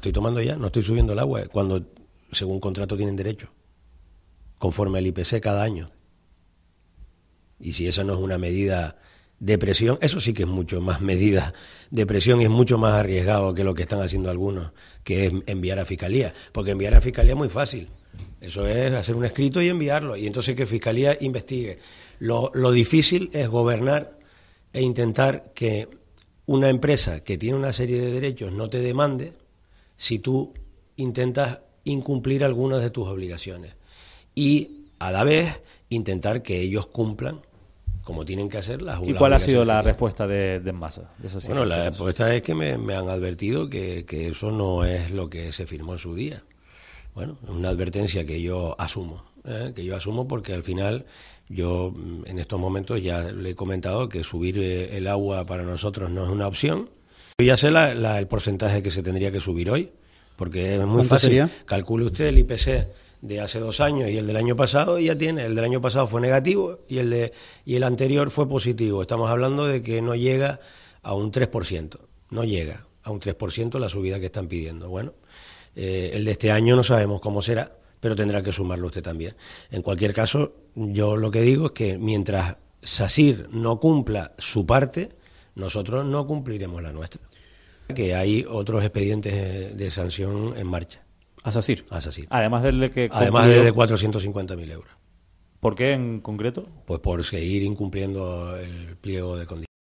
estoy tomando ya, no estoy subiendo el agua, cuando según contrato tienen derecho, conforme al IPC cada año. Y si esa no es una medida de presión, eso sí que es mucho más medida de presión y es mucho más arriesgado que lo que están haciendo algunos, que es enviar a fiscalía, porque enviar a fiscalía es muy fácil. Eso es hacer un escrito y enviarlo, y entonces que fiscalía investigue. lo difícil es gobernar e intentar que una empresa que tiene una serie de derechos no te demande si tú intentas incumplir algunas de tus obligaciones y a la vez intentar que ellos cumplan como tienen que hacer las ¿Y cuál ha sido la respuesta de, de masa? bueno, la respuesta es que me, han advertido que, eso no es lo que se firmó en su día. Bueno, una advertencia que yo asumo, ¿eh? que yo asumo porque al final yo mm, en estos momentos ya le he comentado que subir eh, el agua para nosotros no es una opción yo ya sé el porcentaje que se tendría que subir hoy, porque es muy fácil. Calcule usted el IPC de hace dos años y el del año pasado y ya tiene. El del año pasado fue negativo y el, de, y el anterior fue positivo. Estamos hablando de que no llega a un 3%. No llega a un 3% la subida que están pidiendo. Bueno, eh, el de este año no sabemos cómo será, pero tendrá que sumarlo usted también. En cualquier caso, yo lo que digo es que mientras SACIR no cumpla su parte, nosotros no cumpliremos la nuestra. Que hay otros expedientes eh, de sanción en marcha. Asasir. Asasir. Además del que. Además de 450.000 euros. ¿Por qué en concreto? Pues por seguir incumpliendo el pliego de condiciones.